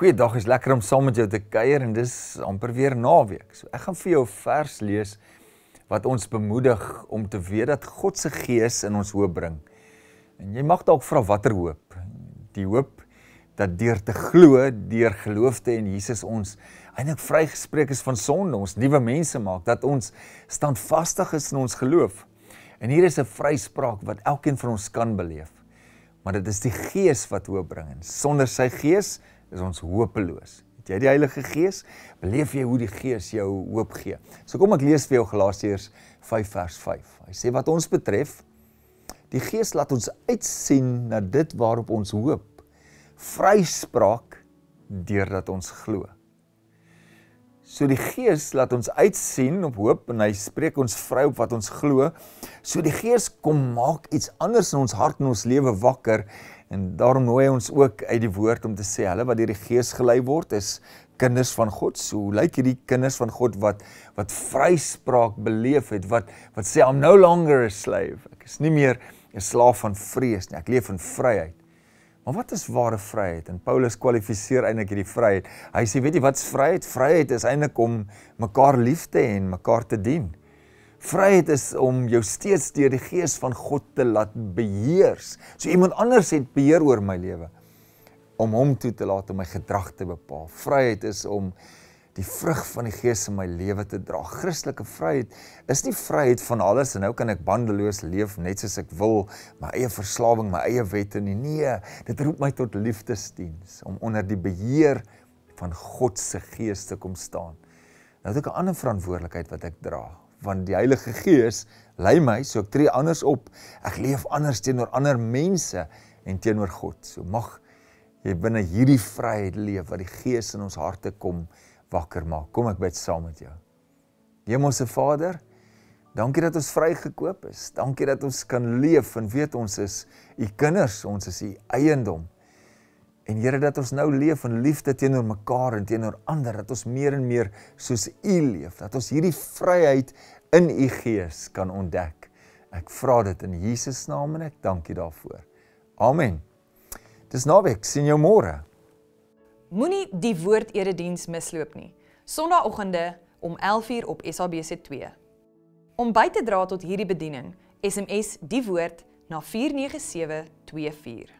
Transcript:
Goeiedag, is lekker om saam met jou te kuier en dis amper weer naweek. So ek gaan vir jou 'n vers lees wat ons bemoedig om te weet dat God se gees in ons hoop bring. En jy mag dalk vra watter hoop? Die hoop dat deur te glo, deur geloof te in Jesus ons eintlik vrygespreek is van sonde, ons nuwe mense maak, dat ons standvastig is in ons geloof. En hier is 'n vryspraak wat elkeen van ons kan beleef. Maar dit is die gees wat hoop bring en sonder sy gees is ons hopeloos. Het jy die Heilige Gees? Beleef jy hoe die Gees jou hoop gee? So kom ek lees vir jou Galasiërs 5 vers 5. Hy sê wat ons betref, die Gees laat ons uitsien na dit waarop ons hoop. Vryspraak deurdat ons glo. So die Gees laat ons uitsien op hoop en hy spreek ons vry op wat ons glo. So die Gees kom maak iets anders in ons hart en ons lewe wakker en daarom nooi ons ook uit die woord om te sê hulle wat deur die Gees gelei word is kinders van God. So hoe lyk hierdie kinders van God wat wat vryspraak beleef het wat wat sê I'm no longer a slave. Ek is nie meer 'n slaaf van vrees nie. Ek leef in vryheid. Maar wat is ware vryheid? En Paulus kwalifiseer eintlik hierdie vryheid. Hy sê, weet jy wat is vryheid? Vryheid is eintlik om mekaar lief te hê en mekaar te dien. Vryheid is om jou steeds deur die gees van God te laat beheers. So iemand anders het beheer oor my lewe om hom toe te laat om my gedrag te bepaal. Vryheid is om die vrug van die gees in my lewe te dra. Christelike vryheid is nie vryheid van alles en nou kan ek bandeloos leef net soos ek wil, my eie verslawing, my eie wette nie. Nee, dit roep my tot liefdesdiens om onder die beheer van God se gees te kom staan. Nou het ek 'n ander verantwoordelikheid wat ek dra, want die Heilige Gees lei my, so ek tree anders op. Ek leef anders teenoor ander mense en teenoor God. So mag jy binne hierdie vryheid leef wat die Gees in ons harte kom wakker maak. Kom ek bid saam met jou. Hemelse Vader, dankie dat ons vrygekoop is. Dankie dat ons kan leef en weet ons is u kinders, ons is u eiendom. En Here dat ons nou leef in liefde teenoor mekaar en teenoor ander, dat ons meer en meer soos u leef, dat ons hierdie vryheid in u gees kan ontdek. Ek vra dit in Jesus naam en ek dankie daarvoor. Amen. Dis naweek, sien jou môre. Moenie die woord erediens misloop nie. Sondagoggende om 11:00 op SABC2. Om by te dra tot hierdie bediening, SMS die woord na 49724.